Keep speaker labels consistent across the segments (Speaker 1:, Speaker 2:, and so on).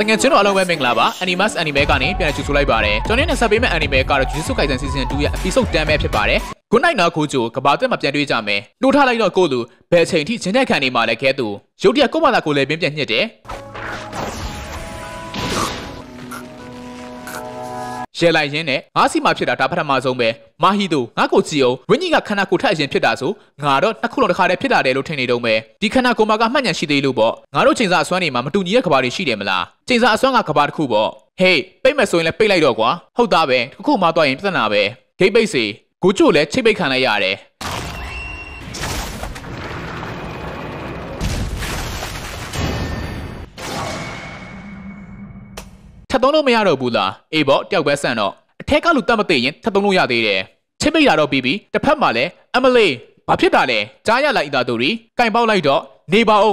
Speaker 1: တကယ်ကျွန်တော်အလုံးပဲမင်္ဂလာပါ Animus Anime ကနေပြန်ကြည့်ဆိုလိုက်ပါတယ်ကျွန်တော်နဲ့ဆက်ပေးမယ့် Anime ကတော့ Jujutsu Kaisen Season 2ရဲ့ Episode 10ပဲဖြစ်ပါတယ် Good night နာကိုကျိုကဘာတက်မှာပြန်တွေ့ကြမယ်နှိုးထားလိုက်တော့ကိုလူဘယ်ချိန်ထိဂျင်းတဲ့ခံနေမှာလဲခဲသူရုတ်တရက်ကိုမသာကိုလည်းပြင်းပြညှစ်တယ်ရဲလိုက်ရင်းနဲ့ငါးစီမှာဖြစ်တာဒါပထမဆုံးပဲမာဟီတို့ငါ့ကိုကြည့်အောင်ဝင်းကြီးကခန္ဓာကိုယ်ထအရင်ဖြစ်တာဆိုငါတော့နှစ်ခုလုံးတစ်ခါတည်းဖြစ်လာတယ်လို့ထင်နေတော့မယ်ဒီခန္ဓာကိုယ်မှာကမှတ်ဉာဏ်ရှိသေးလို့ပေါ့ငါတို့ချိန်စာအစွမ်းတွေမှာမတူညီတဲ့ကဘာတွေရှိတယ်မလားချိန်စာအစွမ်းကကဘာတစ်ခုပေါ့ဟေးပိတ်မယ်ဆိုရင်လည်းပိတ်လိုက်တော့ကွာဟုတ်သားပဲတစ်ခုမှသွားရင်ပြဿနာပဲဂိတ်ပိတ်စီကိုကျို့လည်းချိတ်ပိတ်ခံလိုက်ရတယ်ချက်သုံးလို့မရတော့ဘူးလားအေးပေါ့တယောက်ပဲဆန့်တော့အထက်ကလူတတ်မသိရင်ချက်သုံးလို့ရသေးတယ်ချစ်မိတာတော့ပြီးပြီးတစ်ဖက်မှာလည်းအမလေးဘာဖြစ်တာလဲကြားရလိုက်တာသူတွေကင်ပေါက်လိုက်တော့နေပါအော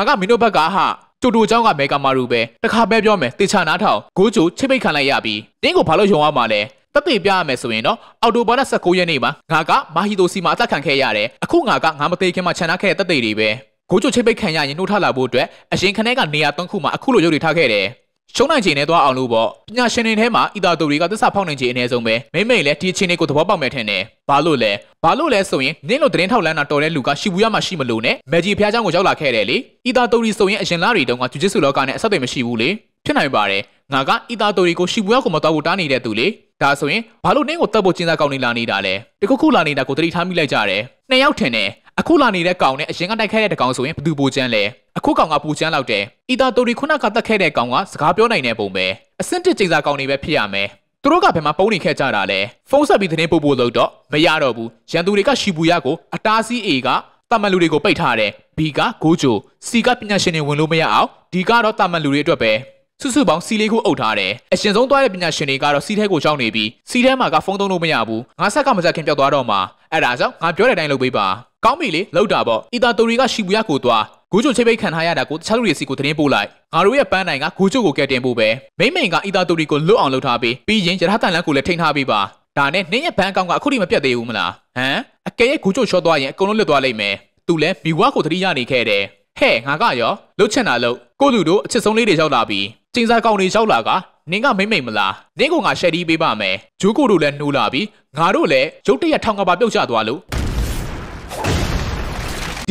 Speaker 1: င်ငါကမင်းတို့ဘက်ကဟာတူတူเจ้าကမေကာမာရူပဲတခါပဲပြောမယ်တေချာနားထောင်ဂိုးချိုချိတ်ပိတ်ခံလိုက်ရပြီတင်းကိုဘာလို့ယုံရမှာလဲတက်တေပြရမယ်ဆိုရင်တော့အော်တိုဘာလ19ရက်နေ့မှာငါကမာဟီတိုစီမှာအသက်ခံခဲ့ရတယ်အခုငါကငါမသေးခင်မှာခြံထားခဲ့တဲ့တက်တေတွေပဲကိုချိုချိတ်ပိတ်ခံရရင်နှုတ်ထလာဖို့အတွက်အရင်ခနဲ့ကနေရာသုံးခုမှာအခုလိုရုပ်တွေထားခဲ့တယ်။ရှုံးနိုင်ချိန်နဲ့သွားအောင်လို့ပေါ့ပညာရှင်တွေထဲမှာအီတာတူတွေကသစ္စာဖောက်နိုင်ချိန်အနည်းဆုံးပဲမိမိလည်းဒီအချိန်လေးကိုသဘောပေါက်မယ်ထင်တယ်။ဘာလို့လဲဘာလို့လဲဆိုရင်နင်းလိုသတင်းထောက်လန်းတာတော်တဲ့လူကရှီဘူးယာမှာရှိမလို့နဲ့မယ်ဂျီဖျားချောင်းကိုရောက်လာခဲ့တယ်လေ။အီတာတူတွေဆိုရင်အရင်လားတွေတုန်းကဂျူဂျစ်ဆူလောကနဲ့အဆက်အသွယ်မရှိဘူးလေ။ဖြစ်နိုင်ပါတယ်။ငါကအီတာတူတွေကိုရှီဘူးယာကိုမတော်ဘူးတားနေတဲ့သူလေ။ဒါဆိုရင်ဘာလို့နင်းကိုတတ်ဖို့ကျင်းစားကောင်းနေလာနေတာလဲ။တခုခုလာနေတာကိုသတိထားမိလိုက်ကြတယ်။နှစ်ယောက်ထင်တယ်။အခုလာနေတဲ့ကောင်နဲ့အရင်ကတိုက်ခိုက်တဲ့ကောင်ဆိုရင်ဘသူပူချမ်းလဲအခုကောင်ကပူချမ်းလောက်တယ်အီတာတိုရီခုနကတက်ခဲ့တဲ့ကောင်ကစကားပြောနိုင်တဲ့ပုံပဲအဆင့်တစ်ချိန်စာကောင်တွေပဲဖြစ်ရမယ်သူတို့ကဘယ်မှာပုံနေခဲ့ကြတာလဲဖုန်းဆက်ပြီးသတင်းပို့ဖို့လုပ်တော့မရတော့ဘူးရန်သူတွေကရှီဘူယာကိုအတားစီးအေကတာမန်လူတွေကိုပိတ်ထားတယ်ဘီကဂိုဂျိုစီကပညာရှင်တွေဝင်လို့မရအောင်ဒီကတော့တာမန်လူတွေအတွက်ပဲစုစုပေါင်းစီလေးခုအုပ်ထားတယ်အရှင်ဆုံးသွားတဲ့ပညာရှင်တွေကတော့စီထဲကိုရောက်နေပြီးစီထဲမှာကဖုန်းသုံးလို့မရဘူးငါဆက်ကမကြခင်ပြောက်သွားတော့မှအဲ့ဒါကြောင့်ငါပြောတဲ့အတိုင်းလုပ်ပေးပါကောင်းပြီလေလောက်တာပေါ့အီတာတိုရီကရှီဘူယာကိုသွားဂိုဂျိုချိတ်ပိတ်ခံထားရတာကိုတခြားလူတွေစီကိုသတင်းပို့လိုက်ငါတို့ရဲ့ပန်းနိုင်ကဂိုဂျိုကိုကယ်တင်ဖို့ပဲမိမ့်မိန်ကအီတာတိုရီကိုလွတ်အောင်လုပ်ထားပြီးပြီးရင်ယထာတန်လန်းကိုလည်းထိန်းထားပြီးပါဒါနဲ့နင်းရဲ့ဘန်းကောင်ကအခုထိမပြတ်သေးဘူးမလားဟမ်အကယ်ရဲ့ဂိုဂျိုချောသွားရင်အကုန်လုံးလွတ်သွားလိမ့်မယ်သူလည်းမိဘကိုသတိရနေခဲ့တယ်ဟဲ့ငါကရောလှုပ်ချင်တာလို့ကိုလူတို့အချစ်ဆုံးလေးတွေရောက်လာပြီးကျင်းစားကောင်တွေရောက်လာကနင်းကမိမ့်မိန်မလားနင်းကငါရှယ်ဒီပေးပါမယ်ဂျိုးကိုတို့လည်းနှိုးလာပြီးငါတို့လည်းရုတ်တရက်ထောင်ကပါပြုတ်ချသွားလို့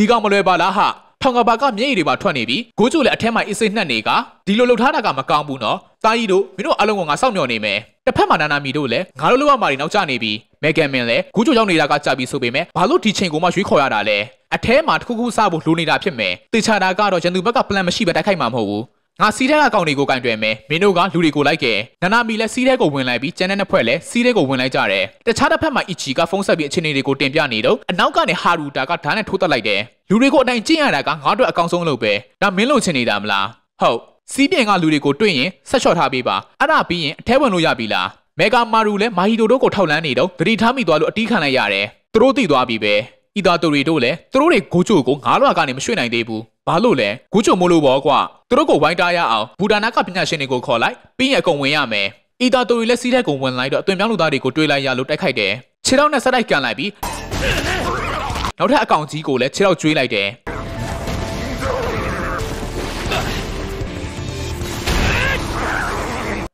Speaker 1: ဒီကောင်မလွယ်ပါလားဟာထောင်ကဘာကမျက်ရည်တွေပါထွက်နေပြီကိုကျိုလည်းအထက်မှာအေးစိတ်နှက်နေကဒီလိုလှုပ်ထားတာကမကောင်းဘူးနော်တာကြီးတို့မင်းတို့အလုံးကငါစောင့်မျှော်နေမယ်တစ်ဖက်မှာနာနာမီတို့လည်းငါတို့လောက်ရမှာတွေနောက်ကျနေပြီမဲဂန်မင်လည်းကိုကျိုရောက်နေတာကကြာပြီဆိုပေမဲ့ဘာလို့ဒီချိန်ကိုမှရွေးခေါ်ရတာလဲအထဲမှာတစ်ခုခုစဖို့လိုနေတာဖြစ်မယ်တေချာတာကတော့ရန်သူဘက်က plan မရှိပဲတိုက်ခိုက်မှာမဟုတ်ဘူးငါစီးတဲ့ကကောင်တွေကိုကင်တွယ်မယ်မင်းတို့ကလူတွေကိုလိုက်ခဲ့နာနာမီလည်းစီးတဲ့ကိုဝင်လိုက်ပြီးကျန်တဲ့နှစ်ဖွဲ့လည်းစီးတဲ့ကိုဝင်လိုက်ကြတယ်တခြားတစ်ဖက်မှာအီချီကဖုန်းဆက်ပြီးအခြေအနေတွေကိုတင်ပြနေတော့အနောက်ကနေဟာရူတာကဓာတ်နဲ့ထိုးတက်လိုက်တယ်လူတွေကိုအတိုင်းကြည့်ရတာကငါတို့အကောင်ဆုံးလို့ပဲဒါမင်းလို့ချင်နေတာမလားဟုတ်စီးပြင်ကလူတွေကိုတွေ့ရင်ဆက်လျှော့ထားပေးပါအဲ့ဒါပြီးရင်အထဲဝင်လို့ရပြီလားမေဂါမာရူလည်းမာဟီတိုတို့ကိုထောက်လန်းနေတော့တတိထားမိသွားလို့အတီးခံလိုက်ရတယ်သူတို့သိသွားပြီပဲဤသားသူတွေတို့လည်းသူတို့တွေဂိုးချိုကိုငါးလွှာကနေမရွှေ့နိုင်သေးဘူးဘာလို့လဲဂူးချုံမို့လို့ပေါ့ကွာသူတို့ကိုဝိုင်းတားရအောင်ဘူတာနာကပညာရှင်တွေကိုခေါ်လိုက်ပြီးရင်အကုန်ဝင်ရမယ်အီတာတိုရီလက်စီးတဲ့ကုံဝင်လိုက်တော့အသွင်ပြောင်းလူသားတွေကိုတွေးလိုက်ရလို့တိုက်ခိုက်တယ်ခြေထောက်နဲ့ဆက်တိုက်ကန်လိုက်ပြီးနောက်ထပ်အကောင်ကြီးကိုလည်းခြေထောက်ကျွေးလိုက်တယ်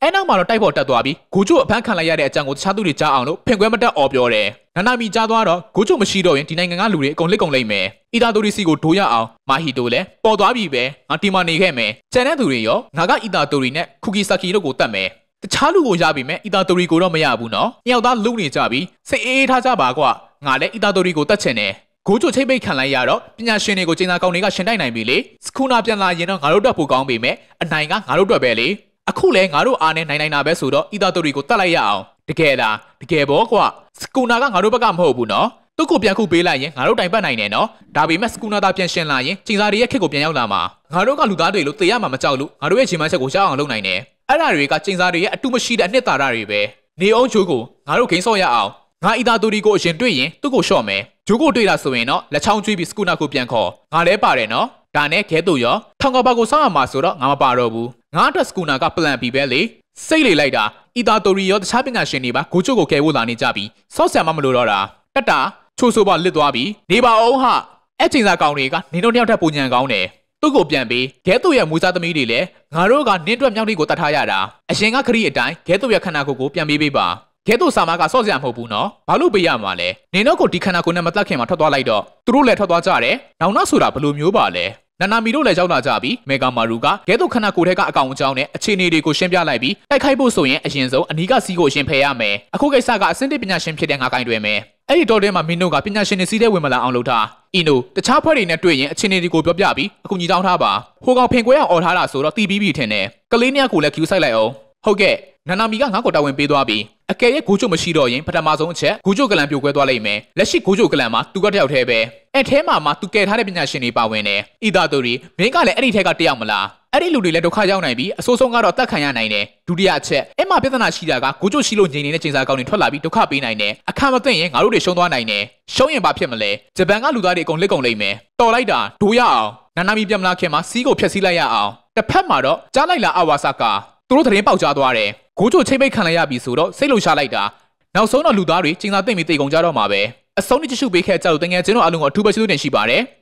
Speaker 1: အဲနောက်မှာတော့တိုက်ဖို့တက်သွားပြီးဂိုချိုအဖမ်းခံလိုက်ရတဲ့အကြံကိုတခြားသူတွေကြားအောင်လို့ဖင်ကွဲမတက်အော်ပြောတယ်နာနာမီကြားသွားတော့ဂိုချိုမရှိတော့ရင်ဒီနိုင်ငံကလူတွေအကုန်လက်ကုန်လိမ့်မယ်အီတာတိုရီစီကိုဒိုးရအောင် မာဟီတိုလည်းပေါ်သွားပြီပဲငါတီမာနေခဲ့မယ်ကျန်တဲ့သူတွေရောငါကအီတာတိုရီနဲ့ခူကီဆာကီတို့ကိုတတ်မယ်တခြားလူကိုရပြီမဲ့အီတာတိုရီကိုတော့မရဘူးနော်။ယောက်သားလူနေကြပြီးစိတ်အေးအေးထားကြပါကွာ။ငါလည်းအီတာတိုရီကိုတတ်ချင်တယ်။ကိုကျိုချိတ်ပိတ်ခံလိုက်ရတော့ပညာရှင်တွေကိုကျင်းသာကောင်တွေကရှင်တိုက်နိုင်ပြီလေ။စကူနာပြန်လာရင်တော့ငါတို့အတွက်ပိုကောင်းပေမဲ့အနိုင်ကငါတို့အတွက်ပဲလေ။အခုလဲငါတို့အားနဲ့နိုင်နိုင်တာပဲဆိုတော့အီတာတိုရီကိုတတ်လိုက်ရအောင်တကယ်လားတကယ်ပေါ့ကွာစကူနာကငါတို့ဘက်ကမဟုတ်ဘူးနော်သူ့ကိုပြန်ခုပေးလိုက်ရင်ငါတို့တိုင်ပတ်နိုင်တယ်နော်ဒါပေမဲ့စကူနာတာပြန်ရှင်လာရင်ချိန်စာတွေရဲ့ခက်ကိုပြန်ရောက်လာမှာငါတို့ကလူသားတွေလို့တေရမှာမကြောက်လို့ငါတို့ရဲ့ချိန်မှချက်ကိုရအောင်လုပ်နိုင်တယ်အဲ့ဒါတွေကချိန်စာတွေရဲ့အတူမရှိတဲ့အနှစ်သာရတွေပဲနေအောင်ဂျိုးကိုငါတို့ဂိမ်းဆော့ရအောင်ငါအီတာတိုရီကိုအရင်တွေ့ရင်သူ့ကိုရှော့မယ်ဂျိုးကိုတွေ့လာဆိုရင်တော့လက်ချောင်းကျွေးပြီးစကူနာကိုပြန်ခေါ်ငါလည်းပါတယ်နော်ဒါနဲ့ခဲတူရောထောင်ကပါကိုဆောက်ရမှာဆိုတော့ငါမပါတော့ဘူးငါအတွက်စကူနာက plan B ပဲလေစိတ်လေလိုက်တာအီတာတိုရီရောတခြားပညာရှင်တွေပါကိုချိုကိုကယ်ဖို့လာနေကြပြီဆော့ဆံမမလို့တော့တာတက်တာချိုးဆိုပါလစ်သွားပြီနေပါအောင်ဟာအဲ့ချိန်စာကောင်တွေကနေတို့တယောက်ထပ်ပုံညံကောင်းတယ်သူ့ကိုပြန်ပေးဂဲသူ့ရဲ့မူစားသမီးတွေလည်းငါတို့ကနင်းတွက်မြောက်လေးကိုတတ်ထားရတာအရှင်ကခရီးအတိုင်းဂဲသူ့ရဲ့ခန္ဓာကိုယ်ကိုပြန်ပေးပေးပါကဲတော့ဆာမကဆော့စရာမဟုတ်ဘူးနော်ဘာလို့ပေးရမှာလဲနင်တော့ကိုဒီခန္ဓာကိုယ်နဲ့မတက်ခင်မှာထွက်သွားလိုက်တော့သူတို့လည်းထွက်သွားကြတယ်နောက်နောက်ဆိုတာဘယ်လိုမျိုးပါလဲနာနာမီတို့လည်းရောက်လာကြပြီးမေဂါမာရူကကဲသို့ခဏကိုယ်ထဲကအကောင်အကြောင်းနဲ့အခြေအနေတွေကိုရှင်းပြလိုက်ပြီးတိုက်ခိုက်ဖို့ဆိုရင်အရင်ဆုံးအနီးကစီးကိုရှင်ဖယ်ရမယ်အခုကိစ္စကအဆင့်တစ်ပညာရှင်ဖြစ်တဲ့ငါကင်တွင်မယ်အဲ့ဒီတော့တည်းမှာမင်းတို့ကပညာရှင်တွေစီးတဲ့ဝင်မလာအောင်လုပ်တာအီနိုတခြားဖွဲ့တွေနဲ့တွေ့ရင်အခြေအနေတွေကိုပြောပြပြီးအခုညီတောင်းထားပါဟိုကောင်ဖင်ကွဲအောင်អော်ထားတာဆိုတော့တီးပြီးပြီထင်တယ်ကလေးနှစ်ယောက်ကိုလည်း queue ဆိုင်လိုက်အောင်ဟုတ်ကဲ့နာနာမီကငါ့ကိုတာဝန်ပေးသွားပြီးအကယ်၍ဂိုချိုမရှိတော့ရင်ပထမဆုံးအချက်ဂိုချိုကလန်ပြိုကွဲသွားလိမ့်မယ်လက်ရှိဂိုချိုကလန်မှာသူကတယောက်တည်းပဲအဲထဲမှာမှသူကယ်ထားတဲ့ပညာရှင်တွေပါဝင်တယ်ဤသားတို့တွေမင်းကလည်းအဲ့ဒီထက်ကတယောက်မလားအဲ့ဒီလူတွေလည်းဒုက္ခရောက်နိုင်ပြီးအဆိုးဆုံးကတော့တတ်ခံရနိုင်တယ်ဒုတိယအချက်အဲ့မှာပြဿနာရှိတာကကိုကျိုရှိလို့ငြိမ်နေတဲ့ချိန်စားကောင်းတွေထွက်လာပြီးဒုက္ခပေးနိုင်တယ်အခါမသိရင်ငါတို့တွေရှုံးသွားနိုင်တယ်ရှုံးရင်ဘာဖြစ်မလဲဂျပန်ကလူသားတွေအကုန်လက်ကုန်လိမ့်မယ်တော်လိုက်တာဒိုးရအောင်နာနာမီပြမလားခင်မှာစီးကိုဖျက်ဆီးလိုက်ရအောင်တစ်ဖက်မှာတော့ကြားလိုက်လာအဝါစကာသူတို့သတင်းပေါက်ကြားသွားတယ်ကိုချိုချိတ်ပိတ်ခံလိုက်ရပြီဆိုတော့စိတ်လုံရှားလိုက်တာနောက်ဆုံးတော့လူသားတွေကျင်းသာသိမ့်ပြီးတိတ်ကုန်ကြတော့မှာပဲအဆုံးနဲ့ကြည့်ရှုပေးခဲ့ကြလို့တကယ်ချင်းတို့အလုံးကိုအထူးပဲကျေးဇူးတင်ရှိပါတယ်။